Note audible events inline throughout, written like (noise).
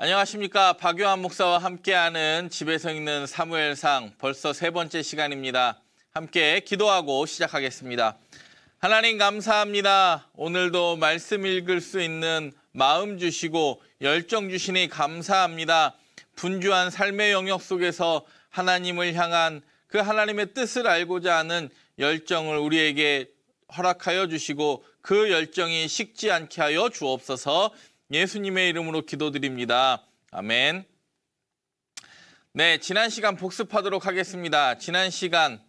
안녕하십니까. 박요한 목사와 함께하는 집에서 읽는 사무엘상 벌써 세 번째 시간입니다. 함께 기도하고 시작하겠습니다. 하나님 감사합니다. 오늘도 말씀 읽을 수 있는 마음 주시고 열정 주시니 감사합니다. 분주한 삶의 영역 속에서 하나님을 향한 그 하나님의 뜻을 알고자 하는 열정을 우리에게 허락하여 주시고 그 열정이 식지 않게 하여 주옵소서 예수님의 이름으로 기도드립니다. 아멘. 네, 지난 시간 복습하도록 하겠습니다. 지난 시간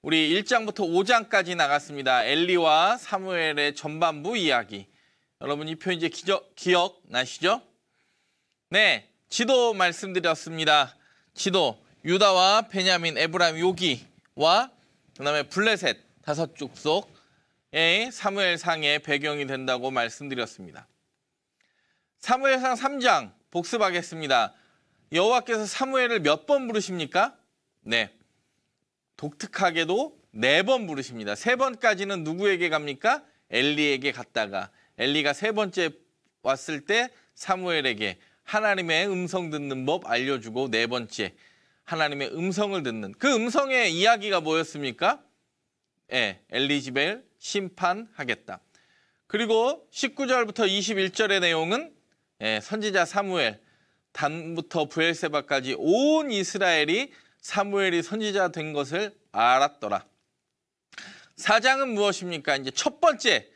우리 1장부터 5장까지 나갔습니다. 엘리와 사무엘의 전반부 이야기. 여러분 이표 이제 기적, 기억나시죠? 네, 지도 말씀드렸습니다. 지도 유다와 베냐민, 에브라임, 요기와 그다음에 블레셋 다섯 족속의 사무엘상의 배경이 된다고 말씀드렸습니다. 사무엘상 3장 복습하겠습니다. 여호와께서 사무엘을 몇 번 부르십니까? 네. 독특하게도 네 번 부르십니다. 세 번까지는 누구에게 갑니까? 엘리에게 갔다가 엘리가 세 번째 왔을 때 사무엘에게 하나님의 음성 듣는 법 알려주고 네 번째 하나님의 음성을 듣는 그 음성의 이야기가 뭐였습니까? 예, 엘리지벨 심판하겠다. 그리고 19절부터 21절의 내용은 예, 선지자 사무엘 단부터 부엘세바까지 온 이스라엘이 사무엘이 선지자 된 것을 알았더라. 사장은 무엇입니까? 이제 첫 번째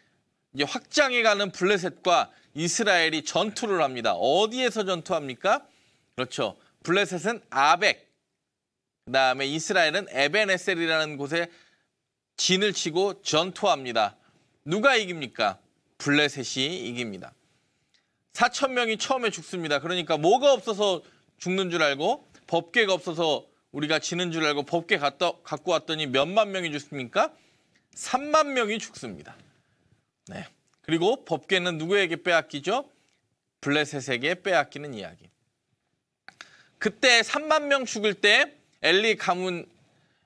이제 확장해 가는 블레셋과 이스라엘이 전투를 합니다. 어디에서 전투합니까? 그렇죠. 블레셋은 아벡. 그다음에 이스라엘은 에벤에셀이라는 곳에 진을 치고 전투합니다. 누가 이깁니까? 블레셋이 이깁니다. 4천 명이 처음에 죽습니다. 그러니까 뭐가 없어서 죽는 줄 알고 법계가 없어서 우리가 지는 줄 알고 법계 갔다, 갖고 왔더니 몇만 명이 죽습니까? 3만 명이 죽습니다. 네. 그리고 법계는 누구에게 빼앗기죠? 블레셋에게 빼앗기는 이야기. 그때 3만 명 죽을 때 엘리 가문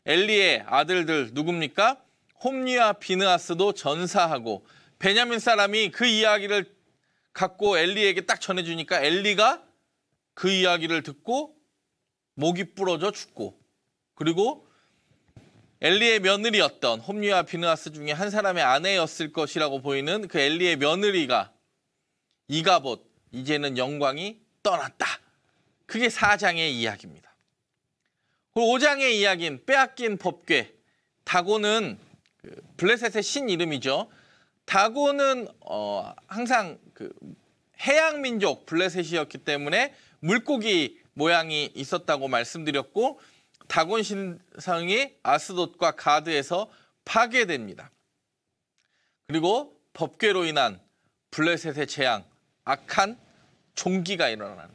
엘리의 아들들 누굽니까? 홈리와 비느아스도 전사하고 베냐민 사람이 그 이야기를 갖고 엘리에게 딱 전해주니까 엘리가 그 이야기를 듣고 목이 부러져 죽고 그리고 엘리의 며느리였던 홈리와 비누아스 중에 한 사람의 아내였을 것이라고 보이는 그 엘리의 며느리가 이가봇 이제는 영광이 떠났다. 그게 4장의 이야기입니다. 그리고 5장의 이야기인 빼앗긴 법궤 다고는 그 블레셋의 신 이름이죠. 다고는 어, 항상 그 해양 민족 블레셋이었기 때문에 물고기 모양이 있었다고 말씀드렸고 다곤 신성이 아스돗과 가드에서 파괴됩니다. 그리고 법궤로 인한 블레셋의 재앙, 악한 종기가 일어나는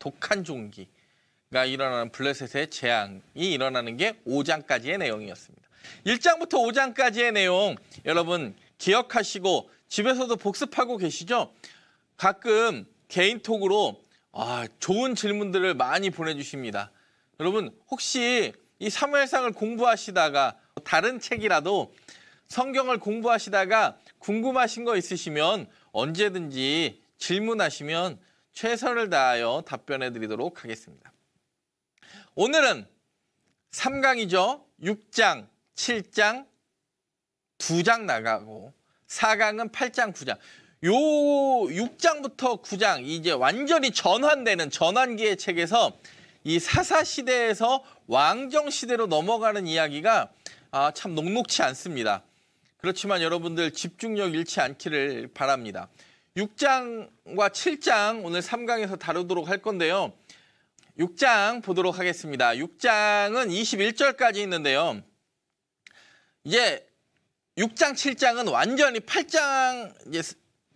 독한 종기가 일어나는 블레셋의 재앙이 일어나는 게 5장까지의 내용이었습니다. 1장부터 5장까지의 내용 여러분 기억하시고 집에서도 복습하고 계시죠? 가끔 개인톡으로 아, 좋은 질문들을 많이 보내주십니다. 여러분 혹시 이 사무엘상을 공부하시다가 다른 책이라도 성경을 공부하시다가 궁금하신 거 있으시면 언제든지 질문하시면 최선을 다하여 답변해 드리도록 하겠습니다. 오늘은 3강이죠. 6장, 7장, 두장 나가고 4강은 8장, 9장. 요 6장부터 9장 이제 완전히 전환되는 전환기의 책에서 이 사사 시대에서 왕정 시대로 넘어가는 이야기가 아, 참 녹록치 않습니다. 그렇지만 여러분들 집중력 잃지 않기를 바랍니다. 6장과 7장 오늘 3강에서 다루도록 할 건데요. 6장 보도록 하겠습니다. 6장은 21절까지 있는데요. 이제 6장, 7장은 완전히 8장 이제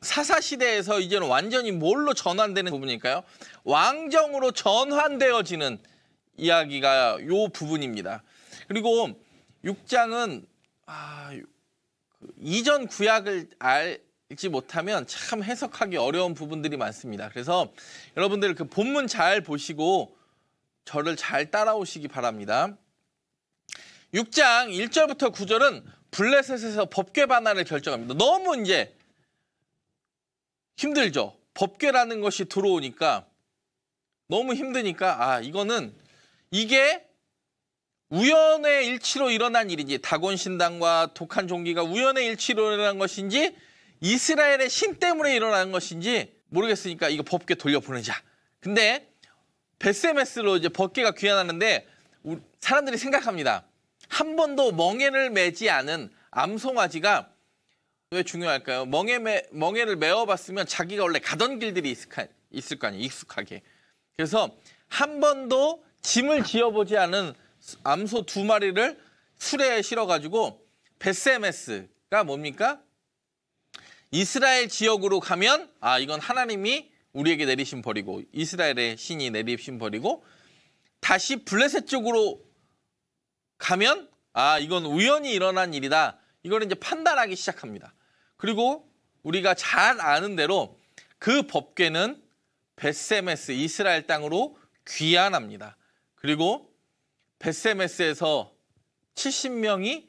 사사시대에서 이제는 완전히 뭘로 전환되는 부분일까요? 왕정으로 전환되어지는 이야기가 요 부분입니다. 그리고 6장은 아, 그 이전 구약을 알지 못하면 참 해석하기 어려운 부분들이 많습니다. 그래서 여러분들 그 본문 잘 보시고 저를 잘 따라오시기 바랍니다. 6장 1절부터 9절은 블레셋에서 법궤 반환을 결정합니다. 너무 이제 힘들죠. 법궤라는 것이 들어오니까 너무 힘드니까 아 이거는 이게 우연의 일치로 일어난 일인지 다곤 신당과 독한 종기가 우연의 일치로 일어난 것인지 이스라엘의 신 때문에 일어난 것인지 모르겠으니까 이거 법궤 돌려보내자. 근데 베세메스로 이제 법궤가 귀환하는데 사람들이 생각합니다. 한 번도 멍에를 매지 않은 암송아지가 왜 중요할까요? 멍해 매, 멍해를 메어봤으면 자기가 원래 가던 길들이 있을까, 있을 거 아니에요. 익숙하게. 그래서 한 번도 짐을 지어보지 않은 암소 두 마리를 수에 실어가지고 베세메스가 뭡니까? 이스라엘 지역으로 가면 아 이건 하나님이 우리에게 내리신 벌이고 이스라엘의 신이 내리신 벌이고 다시 블레셋 쪽으로 가면 아 이건 우연히 일어난 일이다. 이걸 이제 판단하기 시작합니다. 그리고 우리가 잘 아는 대로 그 법궤는 베세메스 이스라엘 땅으로 귀환합니다. 그리고 베세메스에서 70명이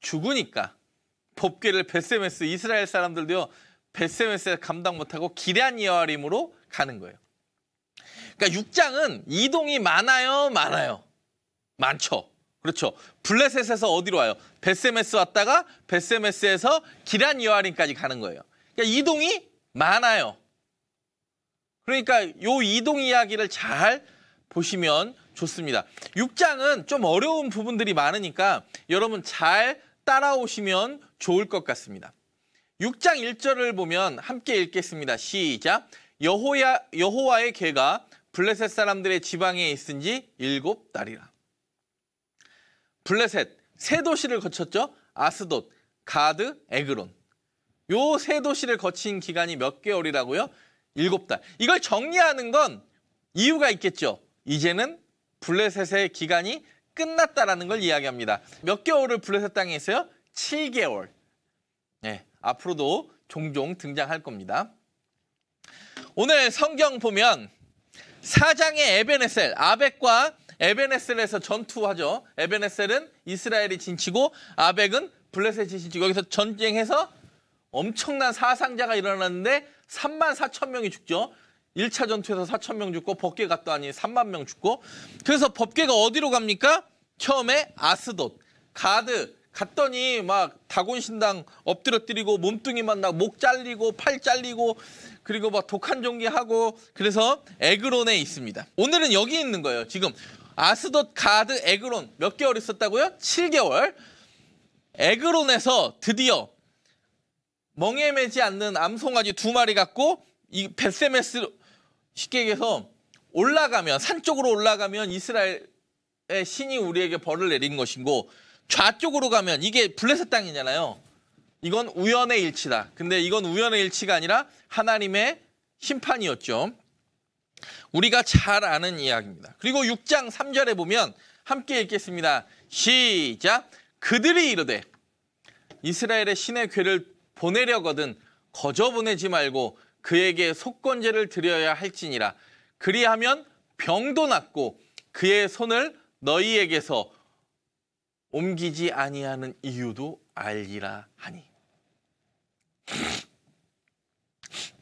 죽으니까 법궤를 베세메스 이스라엘 사람들도요. 베세메스에 감당 못하고 기란 여아림으로 가는 거예요. 그러니까 6장은 이동이 많아요, 많아요. 많죠. 그렇죠. 블레셋에서 어디로 와요? 베세메스 왔다가 베세메스에서 기란 여아린까지 가는 거예요. 그러니까 이동이 많아요. 그러니까 요 이동 이야기를 잘 보시면 좋습니다. 6장은 좀 어려운 부분들이 많으니까 여러분 잘 따라오시면 좋을 것 같습니다. 6장 1절을 보면 함께 읽겠습니다. 시작! 여호야, 여호와의 개가 블레셋 사람들의 지방에 있은 지 일곱 달이라. 블레셋 세 도시를 거쳤죠. 아스돗, 가드, 에그론. 요 세 도시를 거친 기간이 몇 개월이라고요? 일곱 달. 이걸 정리하는 건 이유가 있겠죠. 이제는 블레셋의 기간이 끝났다라는 걸 이야기합니다. 몇 개월을 블레셋 땅에 있어요? 7개월. 네, 앞으로도 종종 등장할 겁니다. 오늘 성경 보면 사장의 에베네셀, 아벡과 에베네셀에서 전투하죠. 에베네셀은 이스라엘이 진치고 아벡은 블레셋이 진치고 여기서 전쟁해서 엄청난 사상자가 일어났는데 3만 4천 명이 죽죠. 1차 전투에서 4천 명 죽고 법계 갔더니 다 3만 명 죽고 그래서 법계가 어디로 갑니까? 처음에 아스돗, 가드 갔더니 막 다곤 신당 엎드려뜨리고 몸뚱이만 나고 목 잘리고 팔 잘리고 그리고 막 독한 종기 하고 그래서 에그론에 있습니다. 오늘은 여기 있는 거예요. 지금 아스돗 가드 에그론 몇 개월 있었다고요? 7개월. 에그론에서 드디어 멍에 매지 않는 암송아지 두 마리 갖고 이 베세메스 식객에서 올라가면 산 쪽으로 올라가면 이스라엘의 신이 우리에게 벌을 내린 것이고 좌쪽으로 가면 이게 블레셋 땅이잖아요. 이건 우연의 일치다. 근데 이건 우연의 일치가 아니라 하나님의 심판이었죠. 우리가 잘 아는 이야기입니다. 그리고 6장 3절에 보면 함께 읽겠습니다. 시작. 그들이 이르되 이스라엘의 신의 괴를 보내려거든 거저 보내지 말고 그에게 속건제를 드려야 할지니라. 그리하면 병도 낫고 그의 손을 너희에게서 옮기지 아니하는 이유도 알리라 하니.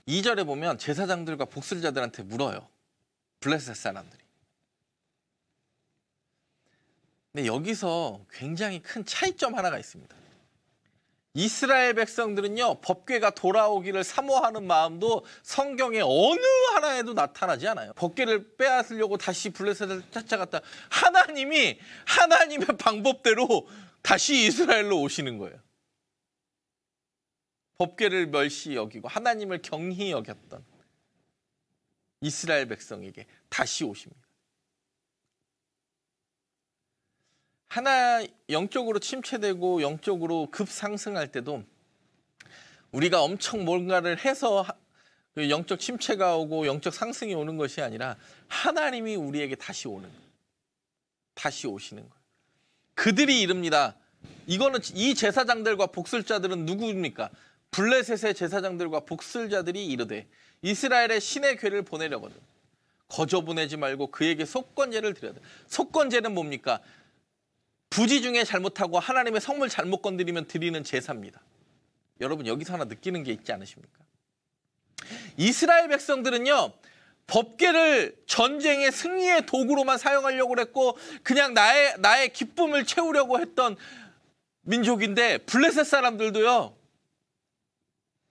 2절에 보면 제사장들과 복술자들한테 물어요. 블레셋 사람들이. 근데 여기서 굉장히 큰 차이점 하나가 있습니다. 이스라엘 백성들은요. 법궤가 돌아오기를 사모하는 마음도 성경의 어느 하나에도 나타나지 않아요. 법궤를 빼앗으려고 다시 블레셋을 찾아갔다. 하나님이 하나님의 방법대로 다시 이스라엘로 오시는 거예요. 법궤를 멸시 여기고 하나님을 경히 여겼던 이스라엘 백성에게 다시 오십니다. 하나 영적으로 침체되고 영적으로 급상승할 때도 우리가 엄청 뭔가를 해서 그 영적 침체가 오고 영적 상승이 오는 것이 아니라 하나님이 우리에게 다시 오는 다시 오시는 거예요. 그들이 이릅니다. 이거는 이 제사장들과 복술자들은 누구입니까? 블레셋의 제사장들과 복슬자들이 이르되 이스라엘의 신의 괴를 보내려거든 거저 보내지 말고 그에게 속건제를 드려야 돼. 속건제는 뭡니까? 부지 중에 잘못하고 하나님의 성물 잘못 건드리면 드리는 제사입니다. 여러분 여기서 하나 느끼는 게 있지 않으십니까? 이스라엘 백성들은요. 법계를 전쟁의 승리의 도구로만 사용하려고 했고 그냥 나의 나의 기쁨을 채우려고 했던 민족인데 블레셋 사람들도요.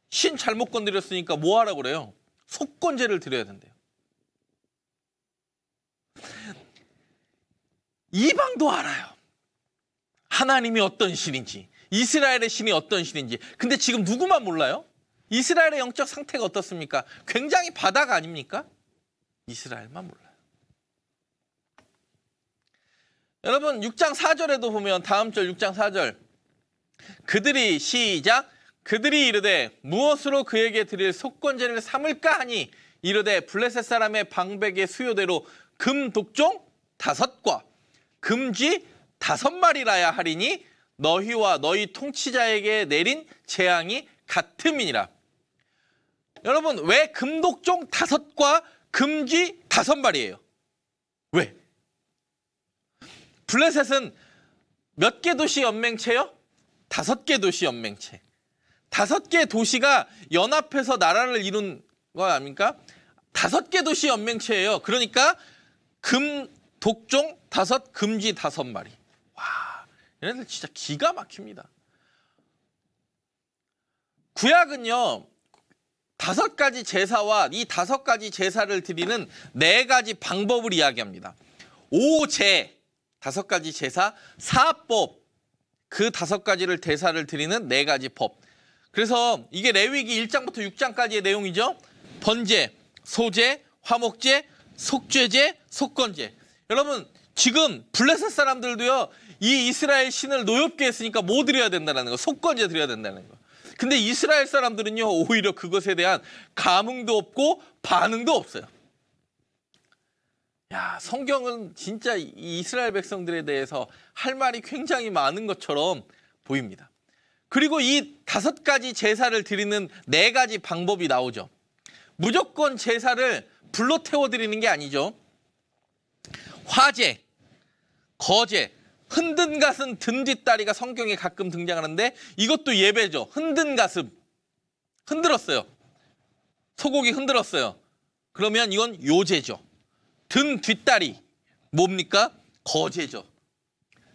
신 잘못 건드렸으니까 뭐 하라고 그래요? 속건제를 드려야 된대요. 이방도 알아요. 하나님이 어떤 신인지, 이스라엘의 신이 어떤 신인지. 근데 지금 누구만 몰라요? 이스라엘의 영적 상태가 어떻습니까? 굉장히 바다가 아닙니까? 이스라엘만 몰라요. 여러분 6장 4절에도 보면 다음 절 6장 4절 그들이 시작 그들이 이르되 무엇으로 그에게 드릴 속건제를 삼을까 하니 이르되 블레셋 사람의 방백의 수요대로 금 독종 다섯과 금쥐 다섯 마리라야 하리니 너희와 너희 통치자에게 내린 재앙이 같음이니라. 여러분 왜 금독종 다섯과 금쥐 다섯 마리예요? 왜? 블레셋은 몇 개 도시 연맹체요? 다섯 개 도시 연맹체. 다섯 개 도시가 연합해서 나라를 이룬 거 아닙니까? 다섯 개 도시 연맹체예요. 그러니까 금, 독종 다섯, 금지 다섯 마리. 와, 얘네들 진짜 기가 막힙니다. 구약은요. 다섯 가지 제사와 이 다섯 가지 제사를 드리는 네 가지 방법을 이야기합니다. 오제, 다섯 가지 제사, 사법, 그 다섯 가지를 대사를 드리는 네 가지 법. 그래서 이게 레위기 1장부터 6장까지의 내용이죠. 번제, 소제, 화목제, 속죄제, 속건제. 여러분 지금 블레셋 사람들도요. 이 이스라엘 신을 노엽게 했으니까 뭐 드려야 된다는 거. 속건제 드려야 된다는 거. 근데 이스라엘 사람들은요. 오히려 그것에 대한 감흥도 없고 반응도 없어요. 야, 성경은 진짜 이스라엘 백성들에 대해서 할 말이 굉장히 많은 것처럼 보입니다. 그리고 이 다섯 가지 제사를 드리는 네 가지 방법이 나오죠. 무조건 제사를 불로 태워드리는 게 아니죠. 화제 거제, 흔든 가슴 든 뒷다리가 성경에 가끔 등장하는데 이것도 예배죠. 흔든 가슴. 흔들었어요. 소고기 흔들었어요. 그러면 이건 요제죠. 든 뒷다리. 뭡니까? 거제죠.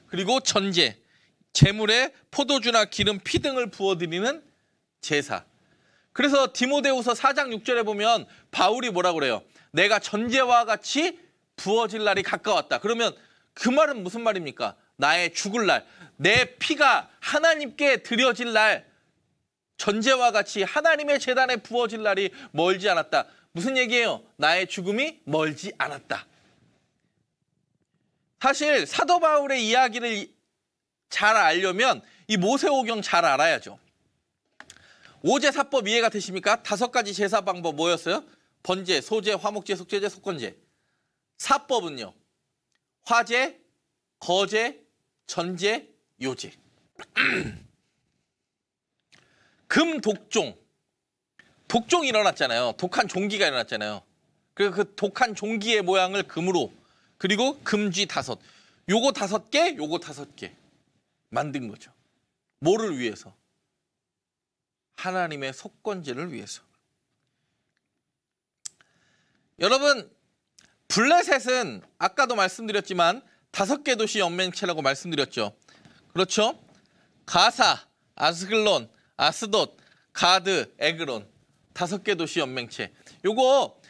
그리고 전제. 재물에 포도주나 기름, 피 등을 부어드리는 제사. 그래서 디모데우서 4장 6절에 보면 바울이 뭐라 그래요? 내가 전제와 같이 부어질 날이 가까웠다. 그러면 그 말은 무슨 말입니까? 나의 죽을 날, 내 피가 하나님께 드려질 날, 전제와 같이 하나님의 재단에 부어질 날이 멀지 않았다. 무슨 얘기예요? 나의 죽음이 멀지 않았다. 사실 사도 바울의 이야기를 잘 알려면 이 모세오경 잘 알아야죠. 오제사법 이해가 되십니까? 다섯 가지 제사 방법 뭐였어요? 번제, 소제, 화목제, 속제제, 속건제. 사법은요. 화제, 거제, 전제, 요제. (clears throat) 금, 독종. 독종이 일어났잖아요. 독한 종기가 일어났잖아요. 그래서 그 독한 종기의 모양을 금으로 그리고 금쥐 다섯. 요거 다섯 개, 요거 다섯 개. 만든 거죠. 뭐를 위해서? 하나님의 속건제를 위해서. 여러분 블레셋은 아까도 말씀드렸지만 다섯 개 도시 연맹체라고 말씀드렸죠. 그렇죠? 가사, 아스글론, 아스돗, 가드, 에그론 다섯 개 도시 연맹체. 요거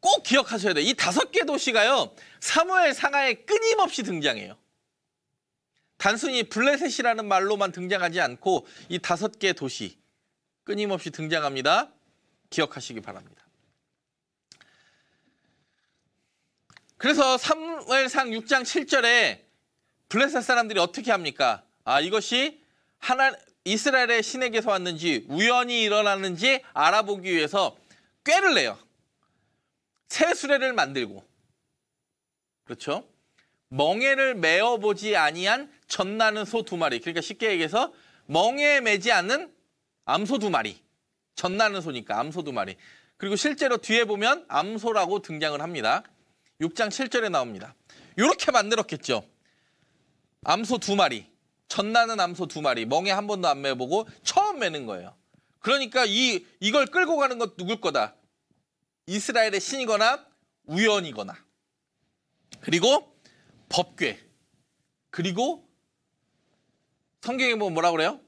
꼭 기억하셔야 돼요. 이 다섯 개 도시가요. 사무엘 상하에 끊임없이 등장해요. 단순히 블레셋이라는 말로만 등장하지 않고 이 다섯 개 도시 끊임없이 등장합니다. 기억하시기 바랍니다. 그래서 3월상 6장 7절에 블레셋 사람들이 어떻게 합니까? 아 이것이 하나 이스라엘의 신에게서 왔는지 우연히 일어났는지 알아보기 위해서 꾀를 내요. 새 수레를 만들고 그렇죠? 멍에를 메어보지 아니한 전나는 소 두 마리. 그러니까 쉽게 얘기해서 멍에 메지 않는 암소 두 마리. 전나는 소니까 암소 두 마리. 그리고 실제로 뒤에 보면 암소라고 등장을 합니다. 6장 7절에 나옵니다. 이렇게 만들었겠죠. 암소 두 마리. 전나는 암소 두 마리. 멍에 한 번도 안메어보고 처음 메는 거예요. 그러니까 이 이걸 끌고 가는 것 누굴 거다. 이스라엘의 신이거나 우연이거나. 그리고 법궤 그리고 성경에 보면 뭐 뭐라 그래요?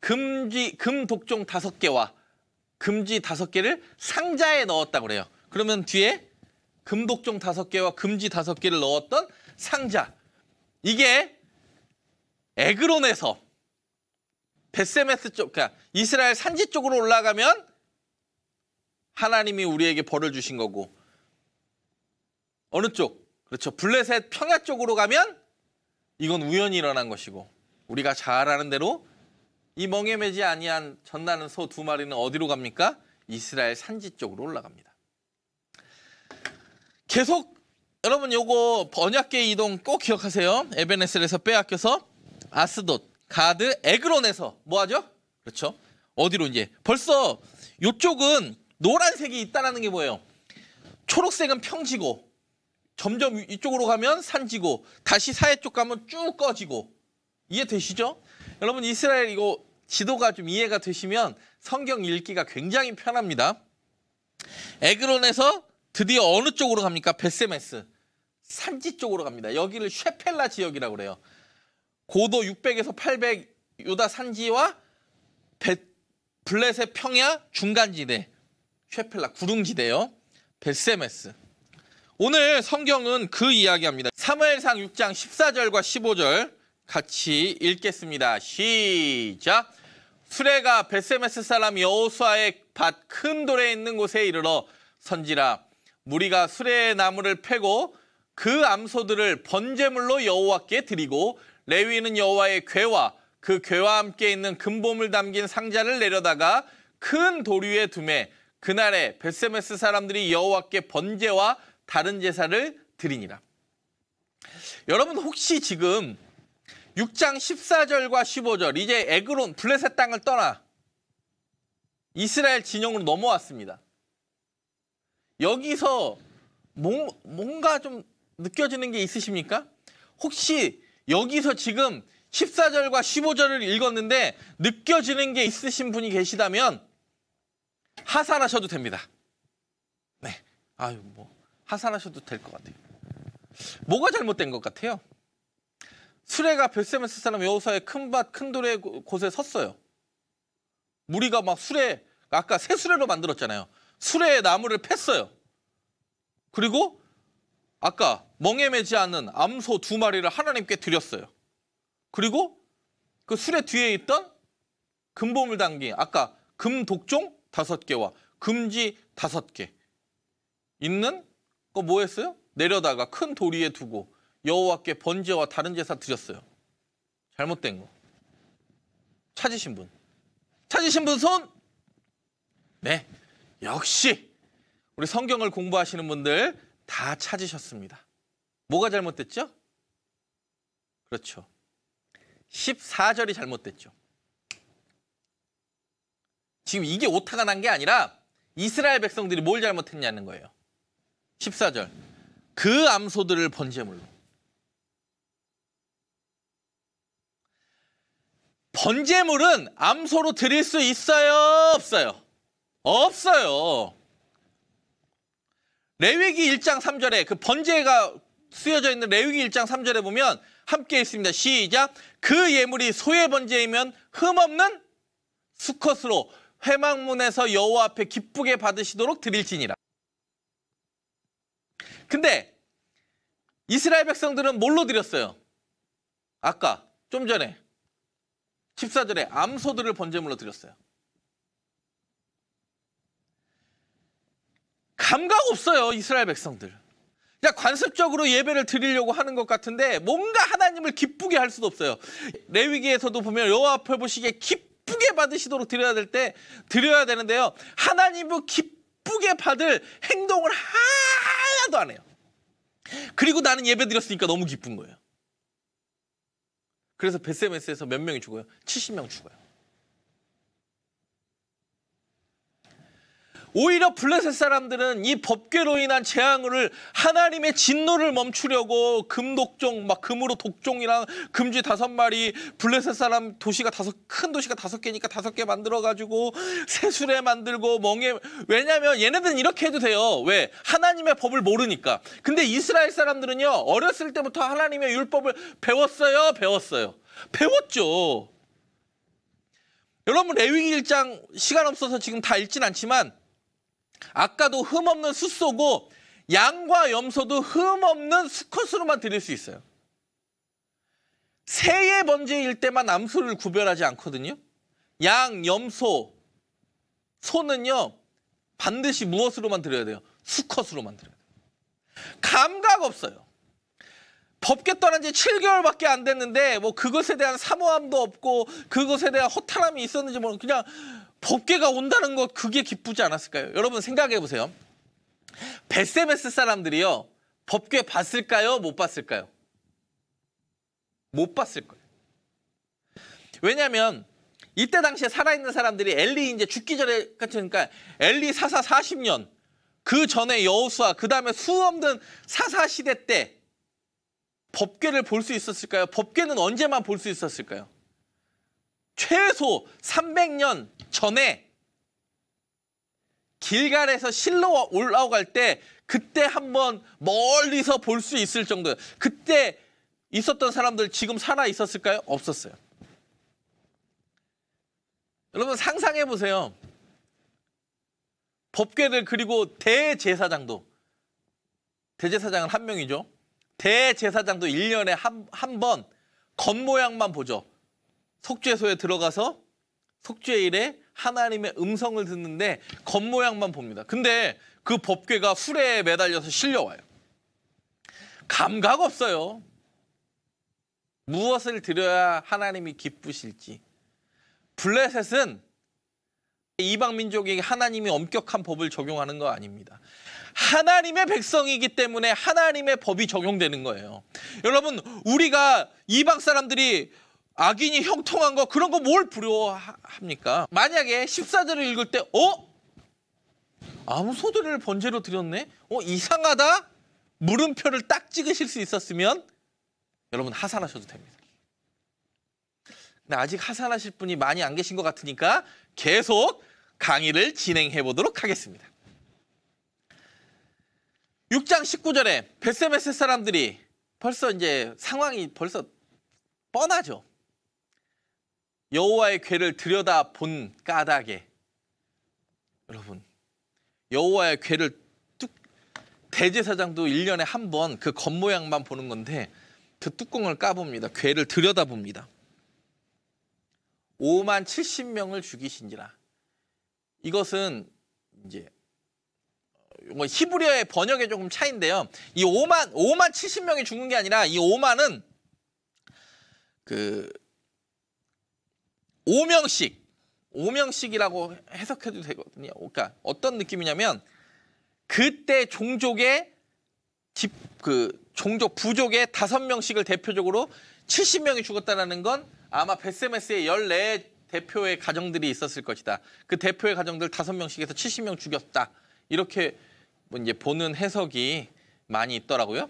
금지 금독종 다섯 개와 금지 다섯 개를 상자에 넣었다 그래요. 그러면 뒤에 금독종 다섯 개와 금지 다섯 개를 넣었던 상자 이게 에그론에서 베세메스 쪽, 그러니까 이스라엘 산지 쪽으로 올라가면 하나님이 우리에게 벌을 주신 거고 어느 쪽 그렇죠. 블레셋 평야 쪽으로 가면 이건 우연히 일어난 것이고 우리가 잘 아는 대로 이 멍에 매지 아니한 전나는 소 두 마리는 어디로 갑니까? 이스라엘 산지 쪽으로 올라갑니다. 계속 여러분 요거 번역계 이동 꼭 기억하세요. 에베네셀에서 빼앗겨서 아스돗, 가드, 에그론에서 뭐하죠? 그렇죠. 어디로 이제 벌써 요쪽은 노란색이 있다라는 게 뭐예요? 초록색은 평지고 점점 이쪽으로 가면 산지고 다시 사해 쪽 가면 쭉 꺼지고 이해되시죠? 여러분 이스라엘 이거 지도가 좀 이해가 되시면 성경 읽기가 굉장히 편합니다. 에그론에서 드디어 어느 쪽으로 갑니까? 베세메스 산지 쪽으로 갑니다. 여기를 쉐펠라 지역이라고 그래요. 고도 600에서 800 유다 산지와 벳, 블레셋 평야 중간지대 쉐펠라 구릉지대요. 베세메스 오늘 성경은 그 이야기합니다. 사무엘상 6장 14절과 15절 같이 읽겠습니다. 시작. 수레가 베세메스 사람 여호수아의 밭 큰 돌에 있는 곳에 이르러 선지라 무리가 수레의 나무를 패고 그 암소들을 번제물로 여호와께 드리고 레위는 여호와의 괴와 그 괴와 함께 있는 금봄을 담긴 상자를 내려다가 큰 돌 위에 두매 그날에 베세메스 사람들이 여호와께 번제와 다른 제사를 드리니라. 여러분 혹시 지금 6장 14절과 15절 이제 에그론 블레셋 땅을 떠나 이스라엘 진영으로 넘어왔습니다. 여기서 뭔가 좀 느껴지는 게 있으십니까? 혹시 여기서 지금 14절과 15절을 읽었는데 느껴지는 게 있으신 분이 계시다면 하산하셔도 됩니다. 네. 아유, 뭐. 하산하셔도 될 것 같아요. 뭐가 잘못된 것 같아요? 수레가 벨세메스 사람 여호사의 큰밭큰 돌의 곳에 섰어요. 무리가 막 수레 아까 새 수레로 만들었잖아요. 수레의 나무를 팼어요. 그리고 아까 멍에 매지 않은 암소 두 마리를 하나님께 드렸어요. 그리고 그 수레 뒤에 있던 금보물 담긴 아까 금독종 다섯 개와 금지 다섯 개 있는 그거 뭐 했어요? 내려다가 큰 도리에 두고 여호와께 번제와 다른 제사 드렸어요. 잘못된 거. 찾으신 분. 찾으신 분 손. 네. 역시 우리 성경을 공부하시는 분들 다 찾으셨습니다. 뭐가 잘못됐죠? 그렇죠. 14절이 잘못됐죠. 지금 이게 오타가 난 게 아니라 이스라엘 백성들이 뭘 잘못했냐는 거예요. 14절. 그 암소들을 번제물로. 번제물은 암소로 드릴 수 있어요? 없어요? 없어요. 레위기 1장 3절에 그 번제가 쓰여져 있는 레위기 1장 3절에 보면 함께 있습니다. 시작. 그 예물이 소의 번제이면 흠없는 수컷으로 회막문에서 여호와 앞에 기쁘게 받으시도록 드릴지니라. 근데 이스라엘 백성들은 뭘로 드렸어요? 아까 좀 전에 14절에 암소들을 번제물로 드렸어요. 감각 없어요 이스라엘 백성들. 그냥 관습적으로 예배를 드리려고 하는 것 같은데 뭔가 하나님을 기쁘게 할 수도 없어요. 레위기에서도 보면 여호와 앞에 보시기에 기쁘게 받으시도록 드려야 될 때 드려야 되는데요. 하나님을 기쁘게 받을 행동을 하 하나도 안 해요. 그리고 나는 예배 드렸으니까 너무 기쁜 거예요. 그래서 베세메스에서 몇 명이 죽어요? 70명 죽어요. 오히려 블레셋 사람들은 이 법궤로 인한 재앙을 하나님의 진노를 멈추려고 금독종 막 금으로 독종이랑 금지 다섯 마리 블레셋 사람 도시가 다섯 큰 도시가 다섯 개니까 다섯 개 만들어 가지고 세수레 만들고 멍에 왜냐면 얘네들은 이렇게 해도 돼요. 왜? 하나님의 법을 모르니까. 근데 이스라엘 사람들은요. 어렸을 때부터 하나님의 율법을 배웠어요. 배웠어요. 배웠죠. 여러분 레위기 1장 시간 없어서 지금 다 읽진 않지만 아까도 흠 없는 숫소고 양과 염소도 흠 없는 수컷으로만 드릴 수 있어요. 새의 번제일 때만 암소를 구별하지 않거든요. 양, 염소, 소는요 반드시 무엇으로만 드려야 돼요? 수컷으로만 드려야 돼요. 감각 없어요. 법계 떠난 지 7개월밖에 안 됐는데 뭐 그것에 대한 사모함도 없고 그것에 대한 허탈함이 있었는지 모르 그냥 덮개가 온다는 것 그게 기쁘지 않았을까요? 여러분 생각해 보세요. 베세메스 사람들이요. 법궤 봤을까요? 못 봤을까요? 못 봤을 거예요. 왜냐하면 이때 당시에 살아있는 사람들이 엘리 이제 죽기 전에 그러니까 엘리 사사 40년 그 전에 여우수와그 다음에 수 없는 사사 시대 때 법궤를 볼 수 있었을까요? 법궤는 언제만 볼 수 있었을까요? 최소 300년 전에 길갈에서 실로 올라갈때 그때 한번 멀리서 볼 수 있을 정도 그때 있었던 사람들 지금 살아 있었을까요? 없었어요. 여러분 상상해 보세요. 법궤들 그리고 대제사장도 대제사장은 한 명이죠. 대제사장도 1년에 한 한 번 겉모양만 보죠. 속죄소에 들어가서 속죄일에 하나님의 음성을 듣는데 겉모양만 봅니다. 근데 그 법궤가 후레에 매달려서 실려와요. 감각 없어요. 무엇을 드려야 하나님이 기쁘실지. 블레셋은 이방 민족에게 하나님이 엄격한 법을 적용하는 거 아닙니다. 하나님의 백성이기 때문에 하나님의 법이 적용되는 거예요. 여러분, 우리가 이방 사람들이 악인이 형통한 거 그런 거 뭘부려합니까 만약에 십사절을 읽을 때 어? 아무 소들을 번제로 드렸네? 어 이상하다? 물음표를 딱 찍으실 수 있었으면 여러분 하산하셔도 됩니다. 근데 아직 하산하실 분이 많이 안 계신 것 같으니까 계속 강의를 진행해 보도록 하겠습니다. 6장 19절에 베세메스 사람들이 벌써 이제 상황이 벌써 뻔하죠. 여호와의 괴를 들여다 본 까닭에 여러분 여호와의 괴를 뚝 대제사장도 1년에 한 번 그 겉모양만 보는 건데 그 뚜껑을 까봅니다. 괴를 들여다봅니다. 5만 70명을 죽이신지라 이것은 이제 어, 뭐 히브리어의 번역에 조금 차인데요. 이 5만 5만 70명이 죽은 게 아니라 이 5만은 그 오명식 오명식이라고 해석해도 되거든요. 그러니까 어떤 느낌이냐면 그때 종족의 집, 그 종족 부족의 다섯 명씩을 대표적으로 70명이 죽었다는 건 아마 베세메스의 14 대표의 가정들이 있었을 것이다. 그 대표의 가정들 다섯 명씩에서 70명 죽였다. 이렇게 뭐 이제 보는 해석이 많이 있더라고요.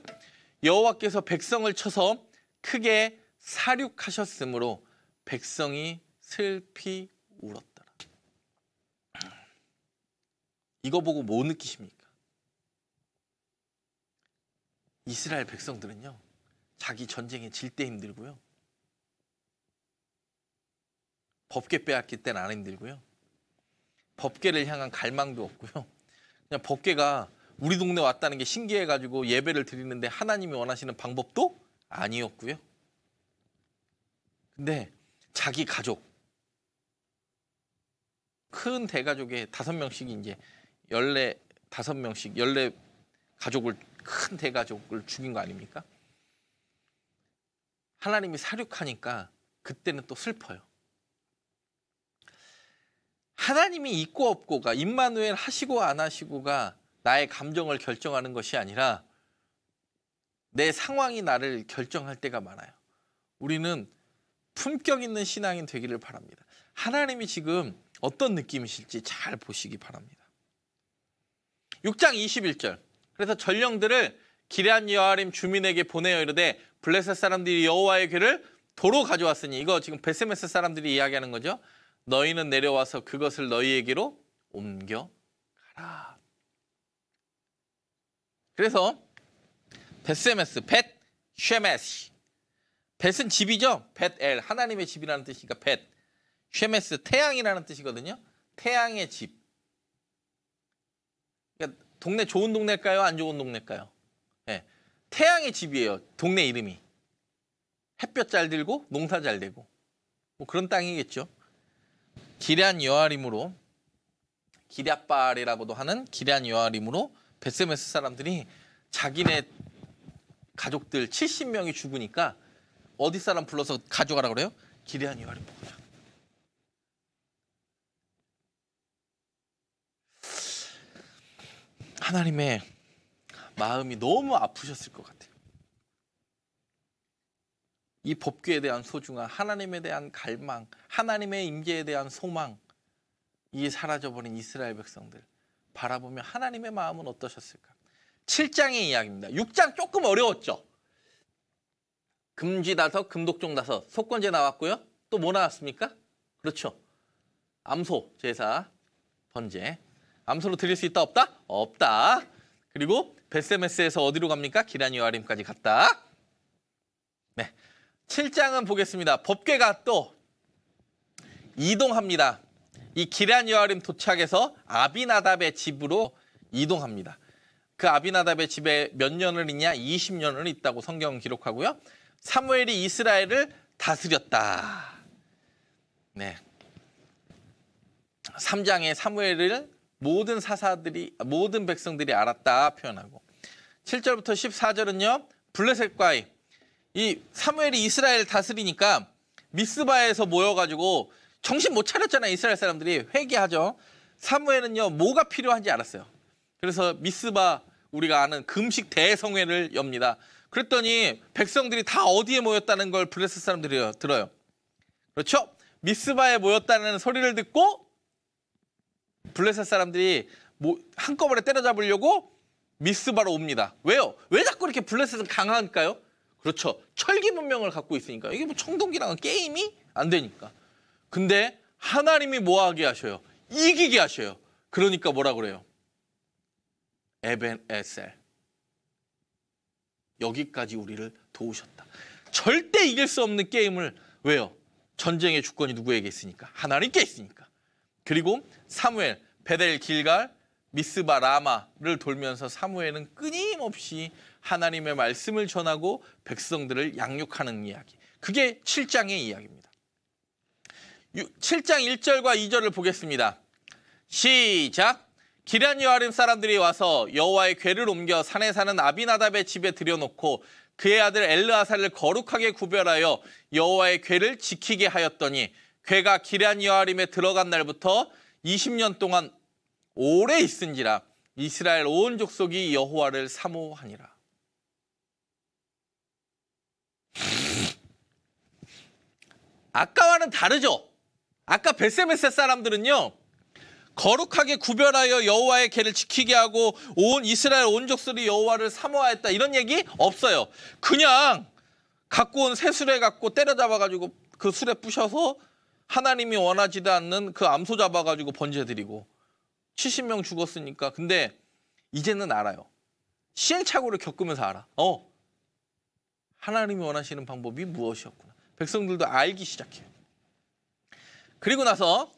여호와께서 백성을 쳐서 크게 사륙하셨으므로 백성이 슬피 울었더라. 이거 보고 뭐 느끼십니까? 이스라엘 백성들은요. 자기 전쟁에 질 때 힘들고요. 법계 빼앗길 땐 안 힘들고요. 법계를 향한 갈망도 없고요. 그냥 법계가 우리 동네 왔다는 게 신기해가지고 예배를 드리는데 하나님이 원하시는 방법도 아니었고요. 근데 자기 가족, 큰 대가족에 다섯 명씩 이제 열네 다섯 명씩 열네 가족을 큰 대가족을 죽인 거 아닙니까? 하나님이 사륙하니까 그때는 또 슬퍼요. 하나님이 있고 없고가 임마누엘 하시고 안 하시고가 나의 감정을 결정하는 것이 아니라 내 상황이 나를 결정할 때가 많아요. 우리는 품격 있는 신앙이 되기를 바랍니다. 하나님이 지금 어떤 느낌이실지 잘 보시기 바랍니다. 6장 21절 그래서 전령들을 기란 여아림 주민에게 보내어 이르되 블레셋 사람들이 여호와의 괴를 도로 가져왔으니 이거 지금 베스메스 사람들이 이야기하는 거죠. 너희는 내려와서 그것을 너희에게로 옮겨 가라. 그래서 베스메스, 벳, 쉐메시. 벳은 집이죠. 벳엘 하나님의 집이라는 뜻이니까 벳. 쉐메스 태양이라는 뜻이거든요. 태양의 집. 그러니까 동네 좋은 동네일까요? 안 좋은 동네일까요? 네. 태양의 집이에요. 동네 이름이. 햇볕 잘 들고 농사 잘 되고 뭐 그런 땅이겠죠. 기란 여아림으로 기랴빨이라고도 하는 기란 여아림으로 베세메스 사람들이 자기네 가족들 70명이 죽으니까 어디 사람 불러서 가져가라 그래요? 기란 여아림 보고 하나님의 마음이 너무 아프셨을 것 같아요. 이 법규에 대한 소중함, 하나님에 대한 갈망, 하나님의 임재에 대한 소망, 이 사라져버린 이스라엘 백성들 바라보며 하나님의 마음은 어떠셨을까? 7장의 이야기입니다. 6장 조금 어려웠죠. 금지 다섯, 금독종 다섯, 속건제 나왔고요. 또 뭐 나왔습니까? 그렇죠. 암소, 제사, 번제, 암소로 들릴 수 있다 없다? 없다. 그리고 베세메스에서 어디로 갑니까? 기란이 와림까지 갔다. 네. 7장은 보겠습니다. 법궤가 또 이동합니다. 이 기란 여아림 도착해서 아비나답의 집으로 이동합니다. 그 아비나답의 집에 몇 년을 있냐? 20년을 있다고 성경은 기록하고요. 사무엘이 이스라엘을 다스렸다. 네. 3장에 사무엘을 모든 사사들이 모든 백성들이 알았다 표현하고 7절부터 14절은요. 블레셋 과의이 사무엘이 이스라엘 다스리니까 미스바에서 모여 가지고 정신 못 차렸잖아요. 이스라엘 사람들이 회개하죠. 사무엘은요. 뭐가 필요한지 알았어요. 그래서 미스바 우리가 아는 금식 대성회를 엽니다. 그랬더니 백성들이 다 어디에 모였다는 걸 블레셋 사람들이 들어요. 그렇죠? 미스바에 모였다는 소리를 듣고 블레셋 사람들이 뭐 한꺼번에 때려잡으려고 미스바로 옵니다. 왜요? 왜 자꾸 이렇게 블레셋은 강한가요? 그렇죠. 철기 문명을 갖고 있으니까. 이게 뭐 청동기랑은 게임이 안 되니까. 근데 하나님이 뭐하게 하셔요? 이기게 하셔요. 그러니까 뭐라 그래요? 에벤 에셀. 여기까지 우리를 도우셨다. 절대 이길 수 없는 게임을 왜요? 전쟁의 주권이 누구에게 있으니까? 하나님께 있으니까. 그리고 사무엘, 베델, 길갈, 미스바, 라마를 돌면서 사무엘은 끊임없이 하나님의 말씀을 전하고 백성들을 양육하는 이야기. 그게 7장의 이야기입니다. 7장 1절과 2절을 보겠습니다. 시작! 기란 여아림 사람들이 와서 여호와의 괴를 옮겨 산에 사는 아비나답의 집에 들여놓고 그의 아들 엘르아살을 거룩하게 구별하여 여호와의 괴를 지키게 하였더니 괴가 기란 여아림에 들어간 날부터 20년 동안 오래 있은지라 이스라엘 온 족속이 여호와를 사모하니라. 아까와는 다르죠. 아까 베세메세 사람들은요. 거룩하게 구별하여 여호와의 계를 지키게 하고 온 이스라엘 온 족속이 여호와를 사모하였다 이런 얘기 없어요. 그냥 갖고 온 새수레 갖고 때려잡아가지고 그 술에 부셔서 하나님이 원하지도 않는 그 암소 잡아가지고 번제드리고 70명 죽었으니까 근데 이제는 알아요. 시행착오를 겪으면서 알아. 어, 하나님이 원하시는 방법이 무엇이었구나. 백성들도 알기 시작해요. 그리고 나서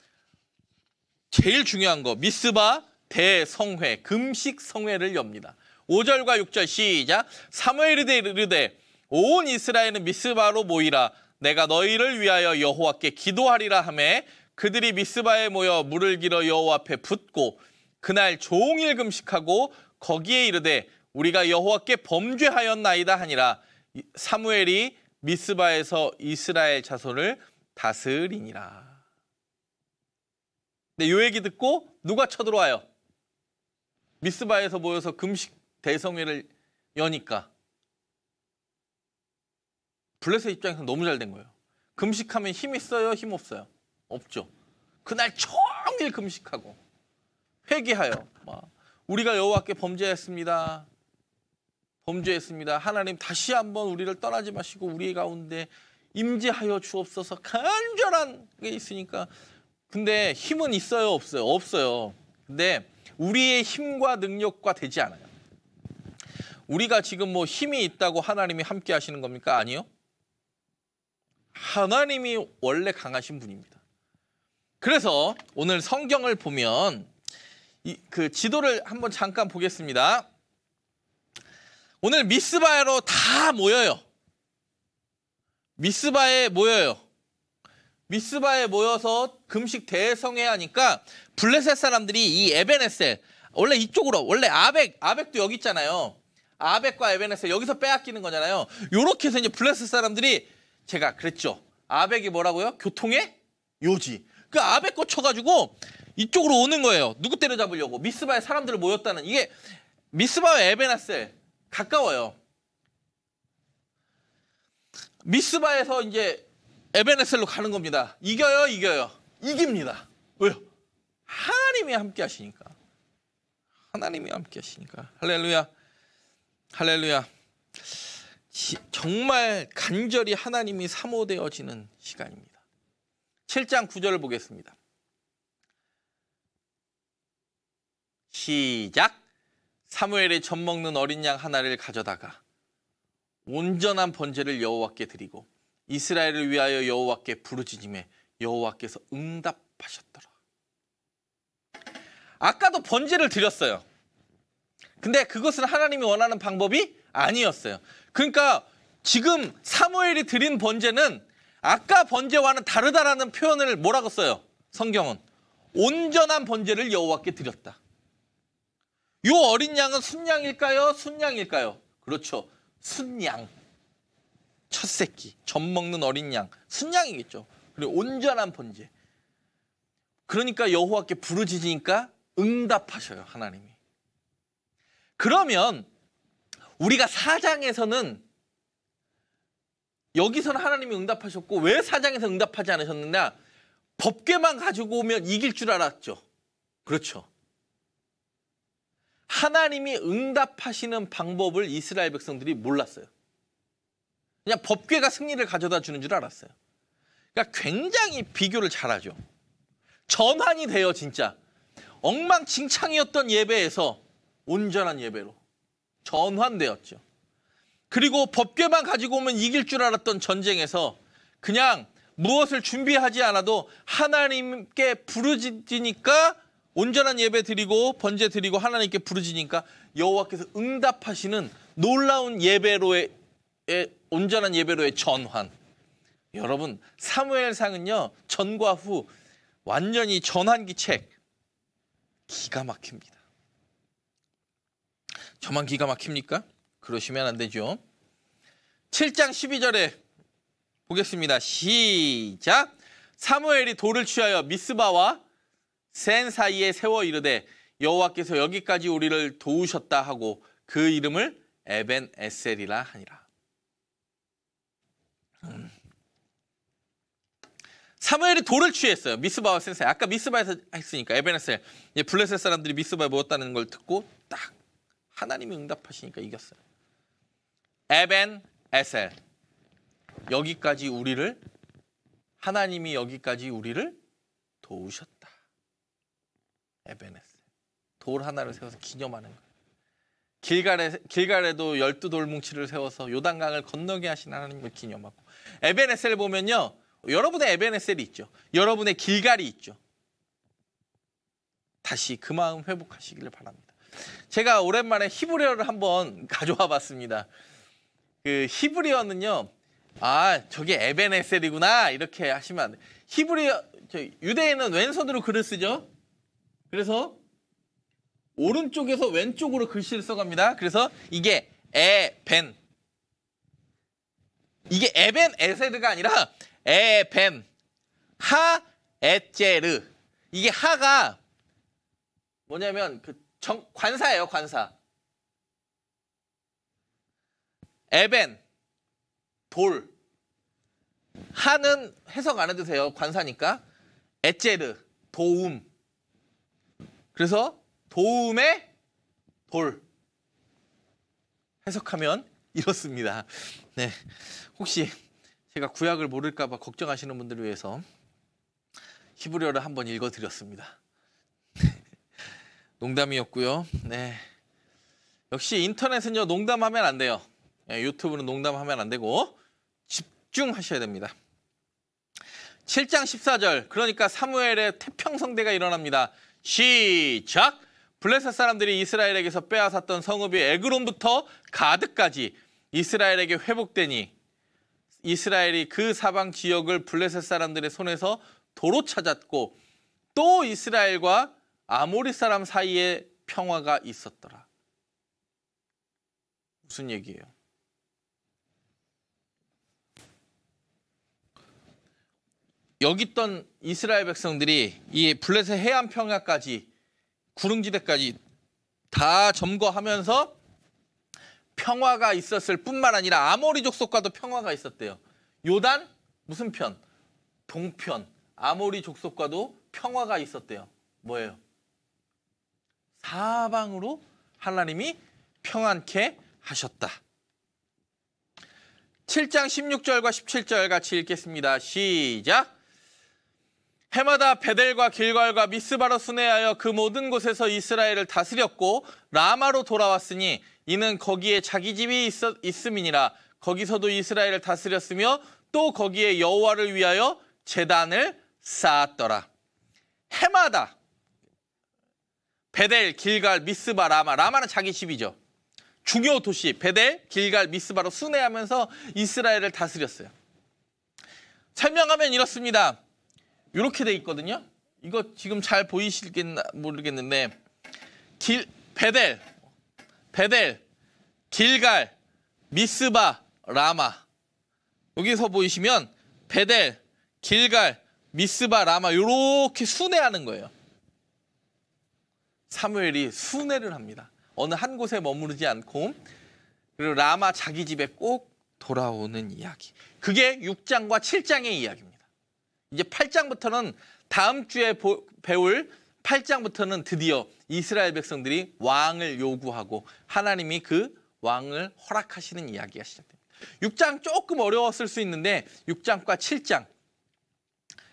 제일 중요한 거 미스바 대성회 금식 성회를 엽니다. 5절과 6절 시작 사무엘이 르되 온 이스라엘은 미스바로 모이라 내가 너희를 위하여 여호와께 기도하리라 하매 그들이 미스바에 모여 물을 길어 여호와 앞에 붓고 그날 종일 금식하고 거기에 이르되 우리가 여호와께 범죄하였나이다 하니라 사무엘이 미스바에서 이스라엘 자손을 다스리니라. 근데 네, 요 얘기 듣고 누가 쳐들어와요? 미스바에서 모여서 금식 대성회를 여니까 블레셋 입장에서 너무 잘 된 거예요. 금식하면 힘 있어요? 힘 없어요? 없죠. 그날 종일 금식하고 회개하여 막 뭐, 우리가 여호와께 범죄했습니다. 범죄했습니다. 하나님 다시 한번 우리를 떠나지 마시고 우리 가운데 임재하여 주옵소서 간절한 게 있으니까 근데 힘은 있어요 없어요 없어요 근데 우리의 힘과 능력과 되지 않아요 우리가 지금 뭐 힘이 있다고 하나님이 함께 하시는 겁니까 아니요 하나님이 원래 강하신 분입니다. 그래서 오늘 성경을 보면 이, 그 지도를 한번 잠깐 보겠습니다. 오늘 미스바에로 다 모여요. 미스바에 모여요. 미스바에 모여서 금식 대성회 하니까 블레셋 사람들이 이 에베네셀 원래 이쪽으로 원래 아벡 아벡도 여기 있잖아요. 아벡과 에베네셀 여기서 빼앗기는 거잖아요. 요렇게 해서 이제 블레셋 사람들이 제가 그랬죠. 아베이 뭐라고요? 교통의 요지. 그아베 꽂혀가지고 이쪽으로 오는 거예요. 누구 때려잡으려고. 미스바에 사람들을 모였다는. 이게 미스바와 에베나셀 가까워요. 미스바에서 이제 에베네셀로 가는 겁니다. 이겨요, 이겨요. 이깁니다. 왜요? 하나님이 함께 하시니까. 하나님이 함께 하시니까. 할렐루야. 할렐루야. 정말 간절히 하나님이 사모되어지는 시간입니다. 7장 9절을 보겠습니다. 시작. 사무엘이 젖 먹는 어린 양 하나를 가져다가 온전한 번제를 여호와께 드리고 이스라엘을 위하여 여호와께 부르짖음에 여호와께서 응답하셨더라. 아까도 번제를 드렸어요. 근데 그것을 하나님이 원하는 방법이 아니었어요. 그러니까 지금 사무엘이 드린 번제는 아까 번제와는 다르다라는 표현을 뭐라고 써요? 성경은 온전한 번제를 여호와께 드렸다. 요 어린 양은 순양일까요? 순양일까요? 그렇죠. 순양. 첫 새끼, 젖 먹는 어린 양. 순양이겠죠. 그리고 온전한 번제. 그러니까 여호와께 부르짖으니까 응답하셔요, 하나님이. 그러면 우리가 사장에서는 여기서는 하나님이 응답하셨고 왜 사장에서 응답하지 않으셨느냐? 법궤만 가지고 오면 이길 줄 알았죠. 그렇죠. 하나님이 응답하시는 방법을 이스라엘 백성들이 몰랐어요. 그냥 법궤가 승리를 가져다 주는 줄 알았어요. 그러니까 굉장히 비교를 잘하죠. 전환이 돼요, 진짜. 엉망진창이었던 예배에서 온전한 예배로. 전환되었죠. 그리고 법궤만 가지고 오면 이길 줄 알았던 전쟁에서 그냥 무엇을 준비하지 않아도 하나님께 부르짖으니까 온전한 예배 드리고 번제 드리고 하나님께 부르짖으니까 여호와께서 응답하시는 놀라운 예배로의 온전한 예배로의 전환. 여러분 사무엘상은요 전과 후 완전히 전환기 책 기가 막힙니다. 저만 기가 막힙니까? 그러시면 안 되죠. 7장 12절에 보겠습니다. 시작! 사무엘이 돌을 취하여 미스바와 센 사이에 세워 이르되 여호와께서 여기까지 우리를 도우셨다 하고 그 이름을 에벤 에셀이라 하니라. 음. 사무엘이 돌을 취했어요. 미스바와 센사이. 아까 미스바에서 했으니까 에벤에셀. 블레셋 사람들이 미스바에 모였다는 걸 듣고 딱 하나님이 응답하시니까 이겼어요. 에벤 에셀 여기까지 우리를 하나님이 여기까지 우리를 도우셨다. 에벤 에셀 돌 하나를 세워서 기념하는 거예요. 길갈에, 길갈에도 열두 돌뭉치를 세워서 요단강을 건너게 하신 하나님을 기념하고 에벤 에셀 보면요. 여러분의 에벤 에셀이 있죠. 여러분의 길갈이 있죠. 다시 그 마음 회복하시기를 바랍니다. 제가 오랜만에 히브리어를 한번 (laughs) 가져와 봤습니다. 그 히브리어는요. 아, 저게 에벤에셀이구나. 이렇게 하시면 안 돼. 히브리어 유대인은 왼손으로 글을 쓰죠. 그래서 오른쪽에서 왼쪽으로 글씨를 써갑니다. 그래서 이게 에벤 이게 에벤 에셀드가 아니라 에벤 하 에제르 이게 하가 뭐냐면 그 정, 관사예요, 관사. 에벤, 돌. 하는 해석 안 해도 돼요, 관사니까. 에제르, 도움. 그래서 도움의 돌. 해석하면 이렇습니다. 네. 혹시 제가 구약을 모를까봐 걱정하시는 분들을 위해서 히브리어를 한번 읽어드렸습니다. 농담이었고요. 네. 역시 인터넷은요, 농담하면 안 돼요. 네, 유튜브는 농담하면 안 되고 집중하셔야 됩니다. 7장 14절, 그러니까 사무엘의 태평성대가 일어납니다. 시작! 블레셋 사람들이 이스라엘에게서 빼앗았던 성읍이 에그론부터 가드까지 이스라엘에게 회복되니 이스라엘이 그 사방 지역을 블레셋 사람들의 손에서 도로 찾았고 또 이스라엘과 아모리 사람 사이에 평화가 있었더라. 무슨 얘기예요? 여기 있던 이스라엘 백성들이 이 블레셋 해안 평야까지 구릉지대까지 다 점거하면서 평화가 있었을 뿐만 아니라 아모리 족속과도 평화가 있었대요. 요단 무슨 편? 동편. 아모리 족속과도 평화가 있었대요. 뭐예요? 사방으로 하나님이 평안케 하셨다. 7장 16절과 17절 같이 읽겠습니다. 시작! 해마다 베델과 길갈과 미스바로 순회하여 그 모든 곳에서 이스라엘을 다스렸고 라마로 돌아왔으니 이는 거기에 자기 집이 있었, 있음이니라 거기서도 이스라엘을 다스렸으며 또 거기에 여호와를 위하여 재단을 쌓았더라. 해마다 베델, 길갈, 미스바, 라마. 라마는 자기 집이죠. 중요 도시 베델, 길갈, 미스바로 순회하면서 이스라엘을 다스렸어요. 설명하면 이렇습니다. 이렇게 돼 있거든요. 이거 지금 잘 보이실겠나 모르겠는데 길 베델, 베델, 길갈, 미스바, 라마. 여기서 보이시면 베델, 길갈, 미스바, 라마 이렇게 순회하는 거예요. 사무엘이 순회를 합니다. 어느 한 곳에 머무르지 않고 그리고 라마 자기 집에 꼭 돌아오는 이야기. 그게 6장과 7장의 이야기입니다. 이제 8장부터는 다음 주에 보, 배울 8장부터는 드디어 이스라엘 백성들이 왕을 요구하고 하나님이 그 왕을 허락하시는 이야기가 시작됩니다. 6장 조금 어려웠을 수 있는데 6장과 7장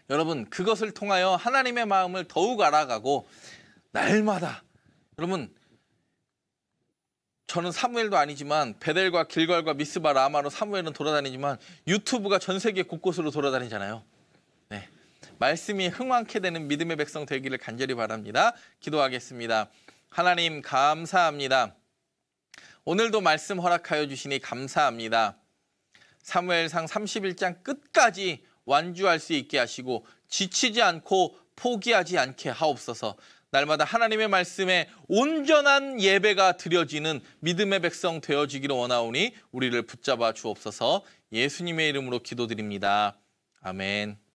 여러분 그것을 통하여 하나님의 마음을 더욱 알아가고 날마다 여러분 저는 사무엘도 아니지만 베델과 길갈과 미스바 라마로 사무엘은 돌아다니지만 유튜브가 전 세계 곳곳으로 돌아다니잖아요. 네. 말씀이 흥왕케 되는 믿음의 백성 되기를 간절히 바랍니다. 기도하겠습니다. 하나님 감사합니다. 오늘도 말씀 허락하여 주시니 감사합니다. 사무엘상 31장 끝까지 완주할 수 있게 하시고 지치지 않고 포기하지 않게 하옵소서. 날마다 하나님의 말씀에 온전한 예배가 드려지는 믿음의 백성 되어지기를 원하오니 우리를 붙잡아 주옵소서 예수님의 이름으로 기도드립니다. 아멘.